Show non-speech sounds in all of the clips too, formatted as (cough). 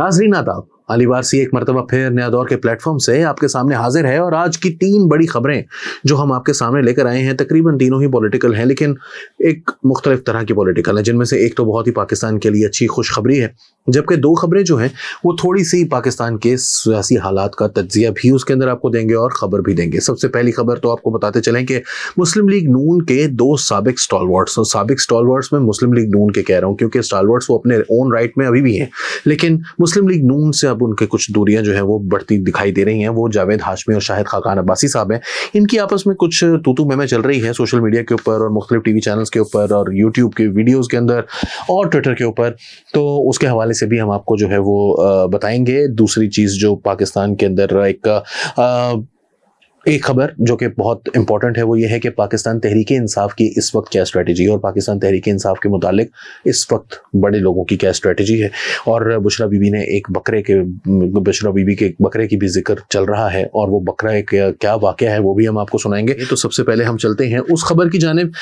नाजरीन आदाब अली वारसी एक मरतबा फिर नया दौर के प्लेटफॉर्म से आपके सामने हाजिर है और आज की तीन बड़ी खबरें जो हम आपके सामने लेकर आए हैं तकरीबन तीनों ही पॉलिटिकल हैं लेकिन एक मुख्तलिफ तरह की पॉलिटिकल है जिनमें से एक तो बहुत ही पाकिस्तान के लिए अच्छी खुशखबरी है जबकि दो खबरें जो हैं वो थोड़ी सी पाकिस्तान के सियासी हालात का तजिया भी उसके अंदर आपको देंगे और ख़बर भी देंगे सबसे पहली खबर तो आपको बताते चलें कि मुस्लिम लीग नून के दो सबक स्टॉलवर्ड्स और सबक स्टॉलवर्ड्स में मुस्लिम लीग नून के कह रहा हूँ क्योंकि स्टॉलवर्ड्स वो अपने ओन राइट में अभी भी हैं लेकिन मुस्लिम लीग नून से अब उनके कुछ दूरियां जो है वो बढ़ती दिखाई दे रही हैं वो जावेद हाशमी और शाहिद खाकान अब्बासी साहब हैं इनकी आपस में कुछ तूतू में चल रही है सोशल मीडिया के ऊपर और मुख्तलिफ टी चैनल्स के ऊपर और यूट्यूब के वीडियोज़ के अंदर और ट्विटर के ऊपर तो उसके हवाले से भी हम आपको जो है वो बताएंगे दूसरी चीज़ जो पाकिस्तान के अंदर एक एक खबर जो कि बहुत इंपॉर्टेंट है वो ये है कि पाकिस्तान तहरीक इंसाफ की इस वक्त क्या स्ट्रेटजी है और पाकिस्तान तहरीक इंसाफ के मुतालिक इस वक्त बड़े लोगों की क्या स्ट्रेटजी है और बुशरा बीबी ने एक बकरे के बुशरा बीबी के बकरे की भी जिक्र चल रहा है और वो बकरा एक क्या वाक़ है वो भी हम आपको सुनाएंगे तो सबसे पहले हम चलते हैं उस खबर की जानब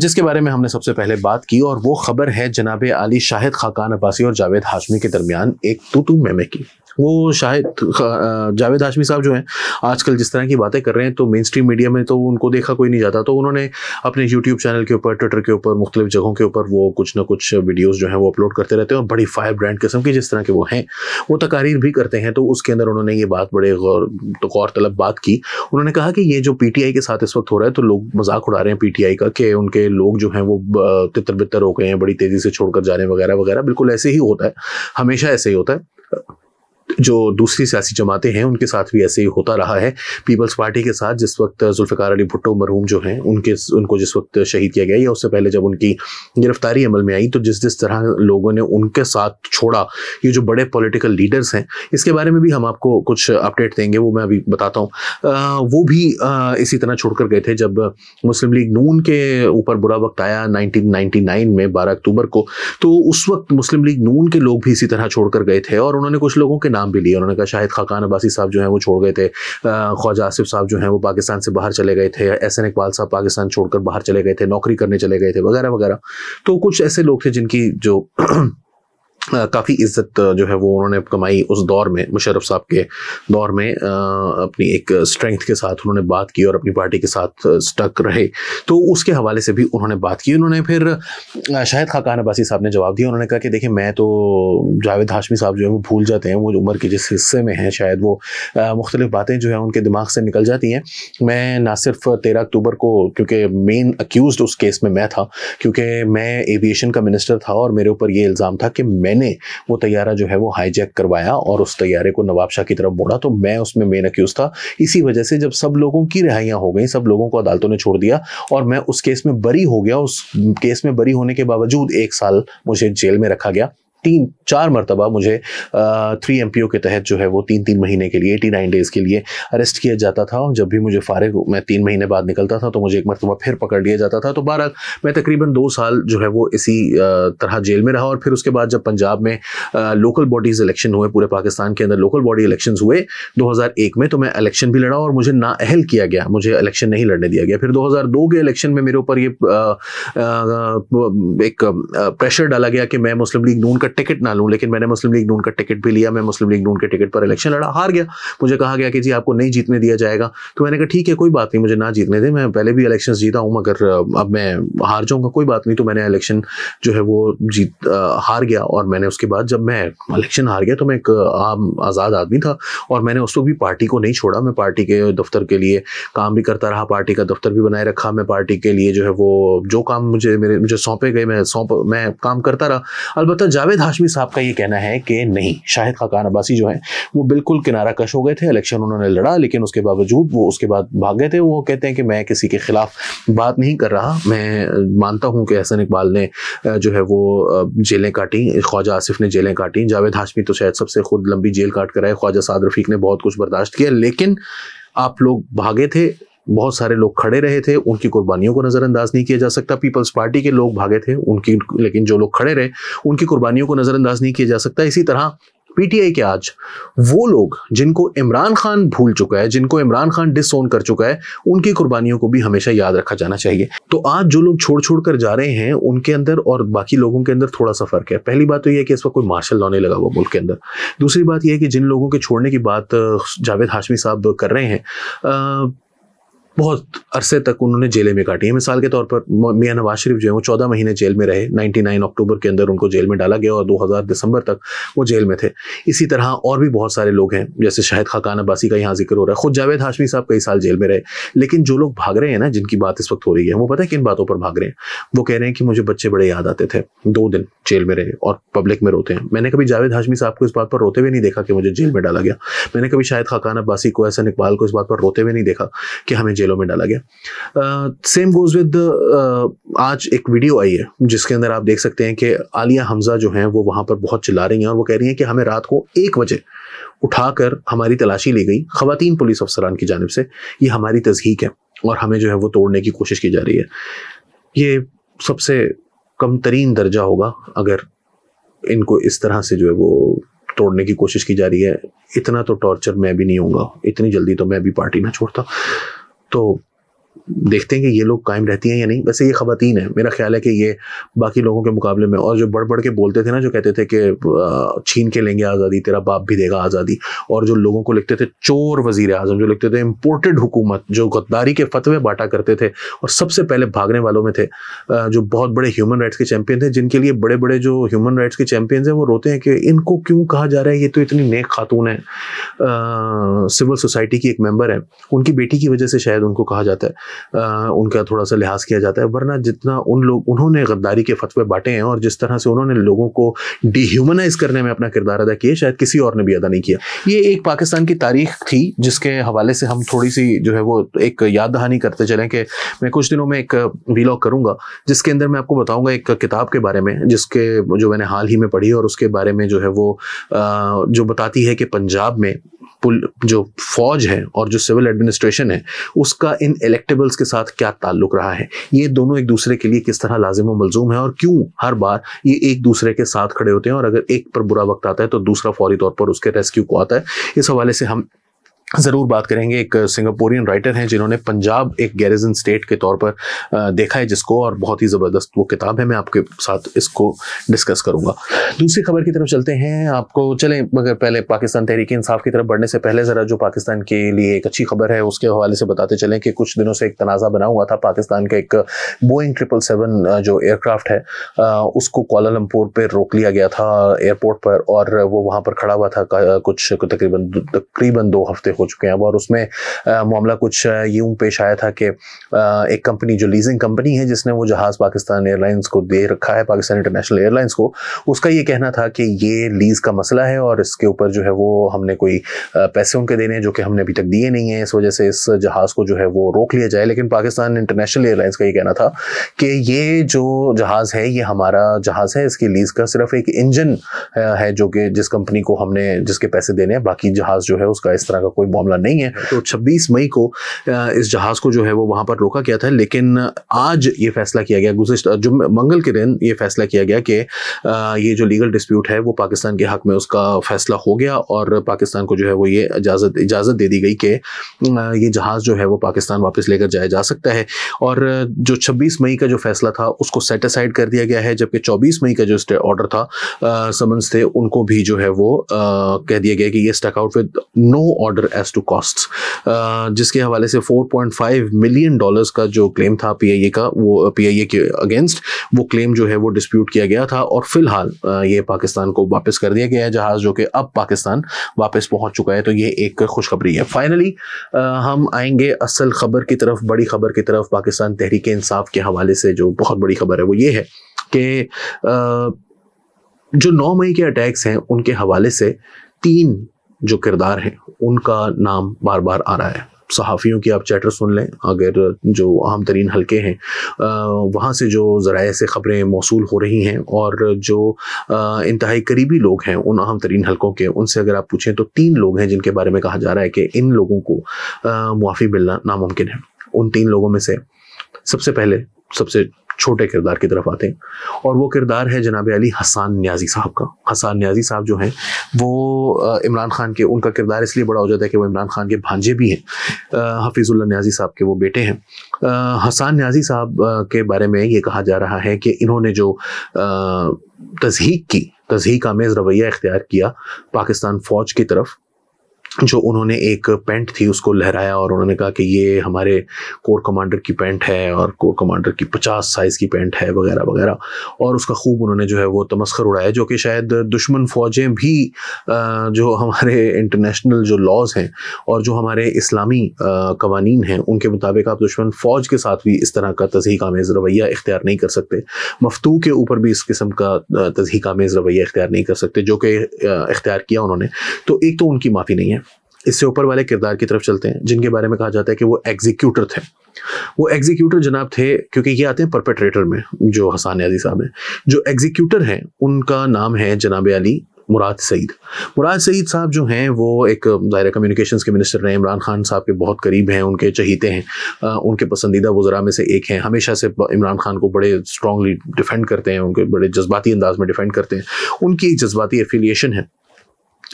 जिसके बारे में हमने सबसे पहले बात की और वो खबर है जनाब अली शाहिद खाकान अब्बासी और जावेद हाशमी के दरमियान एक तू मेमे की वो शायद जावेद हाशमी साहब जो हैं आजकल जिस तरह की बातें कर रहे हैं तो मेन स्ट्रीम मीडिया में तो उनको देखा कोई नहीं जाता तो उन्होंने अपने यूट्यूब चैनल के ऊपर ट्विटर के ऊपर मुख्तलि जगहों के ऊपर वो कुछ ना कुछ वीडियोज़ जो हैं वो अपलोड करते रहते हैं और बड़ी फायर ब्रांड किस्म की जिस तरह के वो हैं वो तकारीर भी करते हैं तो उसके अंदर उन्होंने ये बात बड़े गौर तो गौर तलब बात की उन्होंने कहा कि ये जो पी टी आई के साथ इस वक्त हो रहा है तो लोग मजाक उड़ा रहे हैं पी टी आई का कि उनके लोग जो हैं वो तितर बितर हो गए हैं बड़ी तेज़ी से छोड़कर जा रहे हैं वगैरह वगैरह बिल्कुल ऐसे ही होता है हमेशा ऐसे ही होता है जो दूसरी सियासी जमातें हैं उनके साथ भी ऐसे ही होता रहा है पीपल्स पार्टी के साथ जिस वक्त जुल्फ़ार अली भुट्टो मरहूम जो हैं उनके उनको जिस वक्त शहीद किया गया या उससे पहले जब उनकी गिरफ्तारी अमल में आई तो जिस जिस तरह लोगों ने उनके साथ छोड़ा ये जो बड़े पॉलिटिकल लीडर्स हैं इसके बारे में भी हम आपको कुछ अपडेट देंगे वो मैं अभी बताता हूँ वो भी इसी तरह छोड़कर गए थे जब मुस्लिम लीग नून के ऊपर बुरा वक्त आया 1999 में 12 अक्टूबर को तो उस वक्त मुस्लिम लीग नून के लोग भी इसी तरह छोड़कर गए थे और उन्होंने कुछ लोगों के नाम भी लिए उन्होंने कहा शाहिद खाकान अब्बासी साहब जो हैं वो छोड़ गए थे ख्वाजा आसिफ साहब जो हैं वो पाकिस्तान से बाहर चले गए थे एन इकबाल साहब पाकिस्तान छोड़कर बाहर चले गए थे नौकरी करने चले गए थे वगैरह वगैरह तो कुछ ऐसे लोग थे जिनकी जो काफ़ी इज्जत जो है वो उन्होंने कमाई उस दौर में मुशरफ साहब के दौर में अपनी एक स्ट्रेंथ के साथ उन्होंने बात की और अपनी पार्टी के साथ स्टक रहे तो उसके हवाले से भी उन्होंने बात की उन्होंने फिर शायद खाकान अब्बासी साहब ने जवाब दिया उन्होंने कहा कि देखिए मैं तो जावेद हाशमी साहब जो है वो भूल जाते हैं वो उम्र के जिस हिस्से में हैं शायद वो मुख्तलिफ बातें जो है उनके दिमाग से निकल जाती हैं मैं ना सिर्फ तेरह अक्टूबर को क्योंकि मेन अक्यूज उस केस में मैं था क्योंकि मैं एविएशन का मिनिस्टर था और मेरे ऊपर ये इल्ज़ाम था कि मैं मैंने वो तैयारा जो है वो हाईजैक करवाया और उस तैयारे को नवाब शाह की तरफ मोड़ा तो मैं उसमें मेन अक्यूज था इसी वजह से जब सब लोगों की रिहाइयाँ हो गई सब लोगों को अदालतों ने छोड़ दिया और मैं उस केस में बरी हो गया उस केस में बरी होने के बावजूद एक साल मुझे जेल में रखा गया तीन चार मरतबा मुझे थ्री एम के तहत जो है वो तीन तीन महीने के लिए एटी नाइन डेज़ के लिए अरेस्ट किया जाता था और जब भी मुझे फारग मैं तीन महीने बाद निकलता था तो मुझे एक मरतबा फिर पकड़ लिया जाता था तो बहर मैं तकरीबन दो साल जो है वो इसी तरह जेल में रहा और फिर उसके बाद जब पंजाब में लोकल बॉडीज़ इलेक्शन हुए पूरे पाकिस्तान के अंदर लोकल बॉडी इलेक्शन हुए दो में तो मैं इलेक्शन भी लड़ा और मुझे नाअहल किया गया मुझे इलेक्शन नहीं लड़ने दिया गया फिर दो के इलेक्शन में मेरे ऊपर ये एक प्रेशर डाला गया कि मैं मुस्लिम लीग नून टिकट ना लूँ लेकिन मैंने मुस्लिम लीग नून का टिकट भी लिया मैं मुस्लिम लीग नून के टिकट पर इलेक्शन लड़ा हार गया मुझे कहा गया कि जी आपको नहीं जीतने दिया जाएगा तो मैंने कहा ठीक है कोई बात नहीं मुझे ना जीतने दे मैं पहले भी इलेक्शन जीता हूँ मगर अब मैं हार जाऊँगा कोई बात नहीं तो मैंने इलेक्शन जो है वो जीत हार गया और मैंने उसके बाद जब मैं इलेक्शन हार गया तो मैं एक आम आज़ाद आदमी था और मैंने उसको भी पार्टी को नहीं छोड़ा मैं पार्टी के दफ्तर के लिए काम भी करता रहा पार्टी का दफ्तर भी बनाए रखा मैं पार्टी के लिए जो है वो जो काम मुझे मेरे मुझे सौंपे गए मैं सौंप मैं काम करता रहा अलबत्त जावेद जावेद हाशमी साहब का ये कहना है कि नहीं शाहिद खाकान अब्बासी जो है वो बिल्कुल किनारा कश हो गए थे इलेक्शन उन्होंने लड़ा लेकिन उसके बावजूद वो उसके बाद भाग गए थे वो कहते हैं कि मैं किसी के खिलाफ बात नहीं कर रहा मैं मानता हूँ कि हसन इकबाल ने जो है वो जेलें काटी ख्वाजा आसिफ ने जेलें काटी जावेद हाशमी तो शायद सबसे खुद लंबी जेल काट कर आए ख्वाजा साद रफीक ने बहुत कुछ बर्दाश्त किया लेकिन आप लोग भागे थे बहुत सारे लोग खड़े रहे थे उनकी कुर्बानियों को नज़रअंदाज नहीं किया जा सकता पीपल्स पार्टी के लोग भागे थे उनकी लेकिन जो लोग खड़े रहे उनकी कुर्बानियों को नज़रअंदाज नहीं किया जा सकता इसी तरह पीटीआई के आज वो लोग जिनको इमरान खान भूल चुका है जिनको इमरान खान डिसोन कर चुका है उनकी कुर्बानियों को भी हमेशा याद रखा जाना चाहिए तो आज जो लोग छोड़ छोड़ कर जा रहे हैं उनके अंदर और बाकी लोगों के अंदर थोड़ा सा फर्क है पहली बात तो यह है कि इस वक्त कोई मार्शल लॉ नहीं लगा हुआ मुल्क के अंदर दूसरी बात यह है कि जिन लोगों के छोड़ने की बात जावेद हाशमी साहब कर रहे हैं बहुत अरसे तक उन्होंने जेलें में काटी है मिसाल के तौर पर मियाँ नवाज शरीफ जो है वो चौदह महीने जेल में रहे 99 अक्टूबर के अंदर उनको जेल में डाला गया और 2000 दिसंबर तक वो जेल में थे इसी तरह और भी बहुत सारे लोग हैं जैसे शाहिद खाकान अब्बासी का यहाँ जिक्र हो रहा है खुद जावेद हाशमी साहब कई साल जेल में रहे लेकिन जो लोग भाग रहे हैं ना जिनकी बात इस वक्त हो रही है वो पता है किन बातों पर भाग रहे हैं वो कह रहे हैं कि मुझे बच्चे बड़े याद आते थे दो दिन जेल में रहे और पब्लिक में रोते हैं मैंने कभी जावेद हाशमी साहब को इस बात पर रोते हुए नहीं देखा कि मुझे जेल में डाला गया मैंने कभी शाहिद खाकान अब्बासी को ऐसा इकबाल को इस बात पर रोते हुए नहीं देखा कि हमें जेलों में डाला गया सेम गोज विद आज एक वीडियो आई है जिसके अंदर आप देख सकते हैं कि आलिया हमजा जो हैं वो वहां पर बहुत चिल्ला रही हैं और वो कह रही हैं कि हमें रात को एक बजे उठाकर हमारी तलाशी ली गई ख़वान पुलिस अफसरान की जानब से ये हमारी तस्दीक है और हमें जो है वो तोड़ने की कोशिश की जा रही है ये सबसे कम तरीन दर्जा होगा अगर इनको इस तरह से जो है वो तोड़ने की कोशिश की जा रही है इतना तो टॉर्चर मैं भी नहीं हूँगा इतनी जल्दी तो मैं भी पार्टी ना छोड़ता तो देखते हैं कि ये लोग कायम रहती हैं या नहीं वैसे ये खातन है मेरा ख्याल है कि ये बाकी लोगों के मुकाबले में और जो बढ़ बढ़ के बोलते थे ना जो कहते थे कि छीन के लेंगे आज़ादी तेरा बाप भी देगा आज़ादी और जो लोगों को लिखते थे चोर वजीर अजम जो लिखते थे इम्पोर्टेड हुकूमत जो गद्दारी के फतवे बांटा करते थे और सबसे पहले भागने वालों में थे जो बहुत बड़े ह्यूमन राइट्स के चैम्पियन थे जिनके लिए बड़े बड़े जो ह्यूमन राइट्स के चैंपियंस हैं वो रोते हैं कि इनको क्यों कहा जा रहा है ये तो इतनी नेक खातून है सिविल सोसाइटी की एक मेम्बर है उनकी बेटी की वजह से शायद उनको कहा जाता है आ, उनका थोड़ा सा लिहाज किया जाता है वरना जितना उन लोग उन्होंने गद्दारी के फतवे बांटे हैं और जिस तरह से उन्होंने लोगों को डिह्यूमनाइज करने में अपना किरदार अदा किया शायद किसी और ने भी अदा नहीं किया ये एक पाकिस्तान की तारीख थी जिसके हवाले से हम थोड़ी सी जो है वो एक याद दहानी करते चलें कि मैं कुछ दिनों में एक वीलॉग करूँगा जिसके अंदर मैं आपको बताऊँगा एक किताब के बारे में जिसके जो मैंने हाल ही में पढ़ी और उसके बारे में जो है वो जो बताती है कि पंजाब में जो फौज है और जो सिविल एडमिनिस्ट्रेशन है उसका इन इलेक्टेबल्स के साथ क्या ताल्लुक रहा है ये दोनों एक दूसरे के लिए किस तरह लाजिम व मलजूम है और क्यों हर बार ये एक दूसरे के साथ खड़े होते हैं और अगर एक पर बुरा वक्त आता है तो दूसरा फौरी तौर पर उसके रेस्क्यू को आता है इस हवाले से हम ज़रूर बात करेंगे एक सिंगापोरियन राइटर हैं जिन्होंने पंजाब एक गैरिजन स्टेट के तौर पर देखा है जिसको और बहुत ही ज़बरदस्त वो किताब है मैं आपके साथ इसको डिस्कस करूंगा दूसरी खबर की तरफ चलते हैं आपको चलें मगर पहले पाकिस्तान तहरीक इंसाफ की तरफ बढ़ने से पहले ज़रा जो पाकिस्तान के लिए एक अच्छी खबर है उसके हवाले से बताते चलें कि कुछ दिनों से एक तनाज़ा बना हुआ था पाकिस्तान का एक बोइंग ट्रिपल सेवन जो एयरक्राफ्ट है उसको कोलालमपुर पर रोक लिया गया था एयरपोर्ट पर और वो वहाँ पर खड़ा हुआ था कुछ तकरीबन तकरीबन दो हफ्ते हो चुके हैं अब और उसमें मामला कुछ यूं पेश आया था कि एक कंपनी जो लीजिंग कंपनी है जिसने वो जहाज़ पाकिस्तान एयरलाइंस को दे रखा है पाकिस्तान इंटरनेशनल एयरलाइंस को उसका ये कहना था कि ये लीज़ का मसला है और इसके ऊपर जो है वो हमने कोई पैसे उनके देने हैं जो कि हमने अभी तक दिए नहीं हैं इस वजह से इस जहाज़ को जो है वो रोक लिया जाए लेकिन पाकिस्तान इंटरनेशनल एयरलाइंस का ये कहना था कि ये जो जहाज़ है ये हमारा जहाज़ है इसकी लीज़ का सिर्फ एक इंजन है जो कि जिस कंपनी को हमने जिसके पैसे देने हैं बाकी जहाज़ जो है उसका इस तरह का कोई मामला नहीं है हाँ, तो 26 तो मई को इस जहाज को जो है वो वहां पर रोका गया था लेकिन आज ये फैसला किया गया गुजशत जो मंगल के दिन ये फैसला किया गया कि ये जो लीगल डिस्प्यूट है वो पाकिस्तान के हक में उसका फैसला हो गया और पाकिस्तान को जो है वो ये इजाज़त इजाज़त दे दी गई कि ये जहाज़ जो है वो पाकिस्तान वापस लेकर जाया जा सकता है और जो 26 मई का जो फैसला था उसको सेटिसाइड कर दिया गया है जबकि 24 मई का जो ऑर्डर था समन्स थे उनको भी जो है वो आ, कह दिया गया कि ये stuck out with no order as to cost जिसके हवाले से 4.5 मिलियन डॉलर्स का जो क्लेम था पीआईए का वो पीआईए uh, के अगेंस्ट वो क्लेम जो है वो डिस्प्यूट किया गया था और फिलहाल uh, ये पाकिस्तान को वापस कर दिया गया है जहाज़ जो कि अब पाकिस्तान वापस पहुंच चुका है तो ये एक खुशखबरी है फाइनली uh, हम आएंगे असल खबर की तरफ बड़ी खबर की तरफ पाकिस्तान तहरीक इंसाफ के हवाले से जो बहुत बड़ी खबर है वो ये है कि जो 9 मई के अटैक्स हैं उनके हवाले से तीन जो किरदार हैं उनका नाम बार बार आ रहा है सहाफ़ियों की आप चैटर सुन लें अगर जो अहम तरीन हल्के हैं वहाँ से जो ज़राए से ख़बरें मौसू हो रही हैं और जो इंतहाई करीबी लोग हैं उन अहम तरीन हल्कों के उनसे अगर आप पूछें तो तीन लोग हैं जिनके बारे में कहा जा रहा है कि इन लोगों को मुआफ़ी मिलना नामुमकिन है उन तीन लोगों में से सबसे पहले सबसे छोटे किरदार की तरफ आते हैं और वो किरदार है जनाब अली हसान न्याजी साहब का हसान न्याजी साहब जो हैं वो इमरान खान के उनका किरदार इसलिए बड़ा हो जाता है कि वो इमरान खान के भांजे भी हैं हफीज़ुल्ला न्याजी साहब के वो बेटे हैं हसान न्याजी साहब के बारे में ये कहा जा रहा है कि इन्होंने जो तजहीक की तजहीक आमेज़ रवैया इख्तियार किया पाकिस्तान फ़ौज की तरफ जो उन्होंने एक पेंट थी उसको लहराया और उन्होंने कहा कि ये हमारे कोर कमांडर की पेंट है और कोर कमांडर की पचास साइज़ की पेंट है वगैरह वगैरह और उसका खूब उन्होंने जो है वो तमस्कर उड़ाया जो कि शायद दुश्मन फ़ौजें भी जो हमारे इंटरनेशनल जो लॉज हैं और जो हमारे इस्लामी कवानी हैं उनके मुताबिक आप दुश्मन फ़ौज के साथ भी इस तरह का का आमेज़ रवैया इख्तियार नहीं कर सकते मफतू के ऊपर भी इस किस्म का का आमेज़ रवैया इख्तियार नहीं कर सकते जो कि इख्तियार किया उन्होंने तो एक तो उनकी माफ़ी नहीं है इससे ऊपर वाले किरदार की तरफ चलते हैं जिनके बारे में कहा जाता है कि वो एग्जीक्यूटर थे वो एग्जीक्यूटर जनाब थे क्योंकि ये आते हैं परपेट्रेटर में जो हसान अली साहब हैं जो एग्जीक्यूटर हैं उनका नाम है जनाब अली मुराद सईद मुराद सईद साहब जो हैं वो एक दायरा कम्युनिकेशंस के मिनिस्टर रहे इमरान खान साहब के बहुत करीब हैं उनके चहीते हैं आ, उनके पसंदीदा वज़रा में से एक हैं हमेशा से इमरान खान को बड़े स्ट्रांगली डिफेंड करते हैं उनके बड़े जज्बाती अंदाज में डिफेंड करते हैं उनकी एक जज्बाती एफिलिएशन है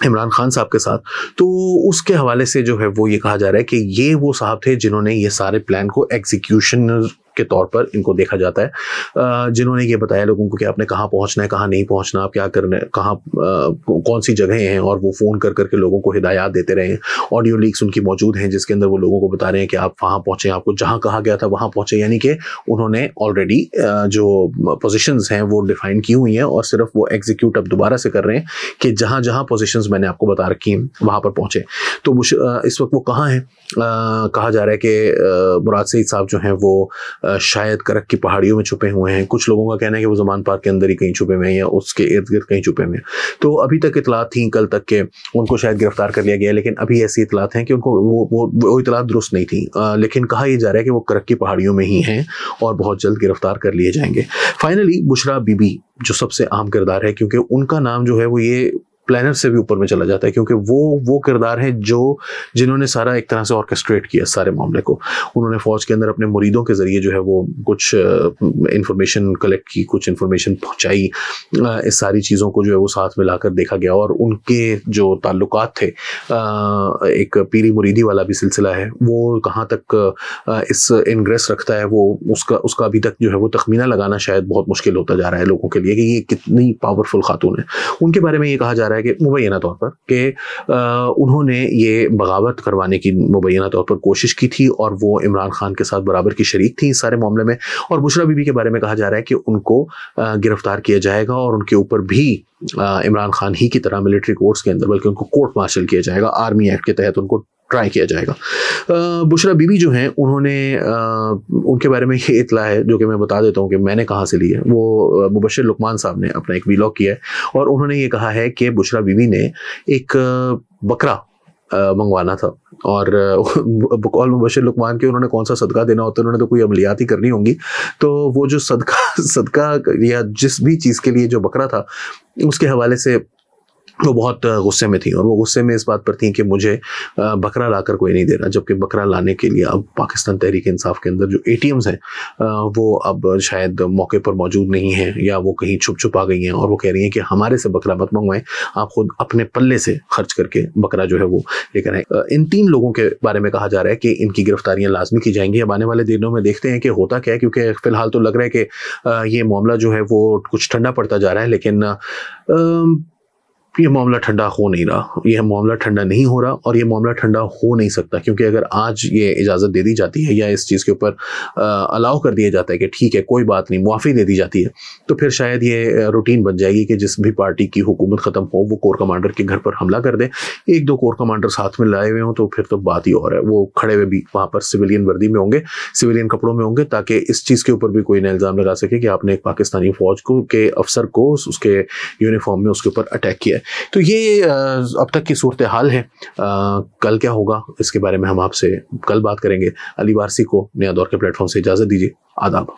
इमरान खान साहब के साथ तो उसके हवाले से जो है वो ये कहा जा रहा है कि ये वो साहब थे जिन्होंने ये सारे प्लान को एग्जीक्यूशन के तौर पर इनको देखा जाता है जिन्होंने ये बताया लोगों को कि आपने कहाँ पहुँचना है कहाँ नहीं पहुँचना आप क्या करना है कहाँ कौन सी जगहें हैं और वो फ़ोन कर करके लोगों को हिदायत देते रहे हैं ऑडियो लीक्स उनकी मौजूद हैं जिसके अंदर वो लोगों को बता रहे हैं कि आप वहाँ पहुँचें आपको जहाँ कहा गया था वहाँ पहुँचे यानी कि उन्होंने ऑलरेडी जो पोजिशन हैं वो डिफाइन की हुई हैं और सिर्फ वो एग्जीक्यूट अब दोबारा से कर रहे हैं कि जहाँ जहाँ पोजिशन मैंने आपको बता रखी हैं वहाँ पर पहुँचे तो इस वक्त वो कहाँ हैं कहा जा रहा है कि मुराद सईद साहब जो हैं वो शायद करक की पहाड़ियों में छुपे हुए हैं कुछ लोगों का कहना है कि वो जमान पार्क के अंदर ही कहीं छुपे हुए हैं या उसके इर्द गिर्द कहीं छुपे हुए हैं तो अभी तक इतला थी कल तक के उनको शायद गिरफ्तार कर लिया गया लेकिन अभी ऐसी इतलात हैं कि उनको वो वो वो इतलात दुरुस्त नहीं थी आ, लेकिन कहा यह जा रहा है कि वो करक की पहाड़ियों में ही हैं और बहुत जल्द गिरफ्तार कर लिए जाएंगे फाइनली बुशरा बीबी जो सबसे अहम किरदार है क्योंकि उनका नाम जो है वो ये प्लानर से भी ऊपर में चला जाता है क्योंकि वो वो किरदार हैं जो जिन्होंने सारा एक तरह से ऑर्केस्ट्रेट किया सारे मामले को उन्होंने फौज के अंदर अपने मुरीदों के ज़रिए जो है वो कुछ इंफॉर्मेशन कलेक्ट की कुछ इंफॉर्मेशन पहुँचाई इस सारी चीज़ों को जो है वो साथ में लाकर देखा गया और उनके जो ताल्लुक थे एक पीरी मुरीदी वाला भी सिलसिला है वो कहाँ तक इस इनग्रेस रखता है वो उसका उसका अभी तक जो है वो तखमीना लगाना शायद बहुत मुश्किल होता जा रहा है लोगों के लिए कि ये कितनी पावरफुल खातून है उनके बारे में ये कहा जा रहा है है कि मुबैना तौर पर कि उन्होंने ये बगावत करवाने की मुबैना तौर पर कोशिश की थी और वो इमरान खान के साथ बराबर की शरीक थी इस सारे मामले में और बुशरा बीबी के बारे में कहा जा रहा है कि उनको गिरफ्तार किया जाएगा और उनके ऊपर भी इमरान खान ही की तरह मिलिट्री कोर्ट्स के अंदर बल्कि उनको कोर्ट मार्शल किया जाएगा आर्मी एक्ट के तहत उनको ट्राई किया जाएगा बुशरा बीबी जो हैं उन्होंने आ, उनके बारे में ये इतला है जो कि मैं बता देता हूँ कि मैंने कहाँ से ली है वो मुबशर लुकमान साहब ने अपना एक वीलॉग किया है और उन्होंने ये कहा है कि बुशरा बीबी ने एक बकरा मंगवाना था और (laughs) बकौल मुबशर लुकमान के उन्होंने कौन सा सदका देना होता है उन्होंने तो कोई अमलियात ही करनी होंगी तो वो जो सदका (laughs) सदका या जिस भी चीज़ के लिए जो बकरा था उसके हवाले से वो बहुत गुस्से में थी और वो गुस्से में इस बात पर थी कि मुझे बकरा लाकर कोई नहीं दे रहा जबकि बकरा लाने के लिए अब पाकिस्तान तहरीक इंसाफ के अंदर जो ए हैं वो अब शायद मौके पर मौजूद नहीं हैं या वो कहीं छुप छुपा गई हैं और वो कह रही हैं कि हमारे से बकरा मत मंगवाएं आप खुद अपने पल्ले से खर्च करके बकरा जो है वो ये करें इन तीन लोगों के बारे में कहा जा रहा है कि इनकी गिरफ्तारियाँ लाजमी की जाएंगी अब आने वाले दिनों में देखते हैं कि होता क्या है क्योंकि फ़िलहाल तो लग रहा है कि ये मामला जो है वो कुछ ठंडा पड़ता जा रहा है लेकिन ये मामला ठंडा हो नहीं रहा यह मामला ठंडा नहीं हो रहा और यह मामला ठंडा हो नहीं सकता क्योंकि अगर आज ये इजाज़त दे दी जाती है या इस चीज़ के ऊपर अलाउ कर दिया जाता है कि ठीक है कोई बात नहीं मुआफ़ी दे दी जाती है तो फिर शायद ये रूटीन बन जाएगी कि जिस भी पार्टी की हुकूमत ख़त्म हो वो कोर कमांडर के घर पर हमला कर दें एक दो कोर कमांडर साथ में लाए हुए हों तो फिर तो बात ही और है वो खड़े हुए भी वहाँ पर सिविलियन वर्दी में होंगे सिविलियन कपड़ों में होंगे ताकि इस चीज़ के ऊपर भी कोई ना इल्ज़ाम लगा सके कि आपने एक पाकिस्तानी फ़ौज को के अफसर को उसके यूनिफॉर्म में उसके ऊपर अटैक किया है तो ये अब तक की सूरत हाल है कल क्या होगा इसके बारे में हम आपसे कल बात करेंगे अली वारसी को नया दौर के प्लेटफॉर्म से इजाज़त दीजिए आदाब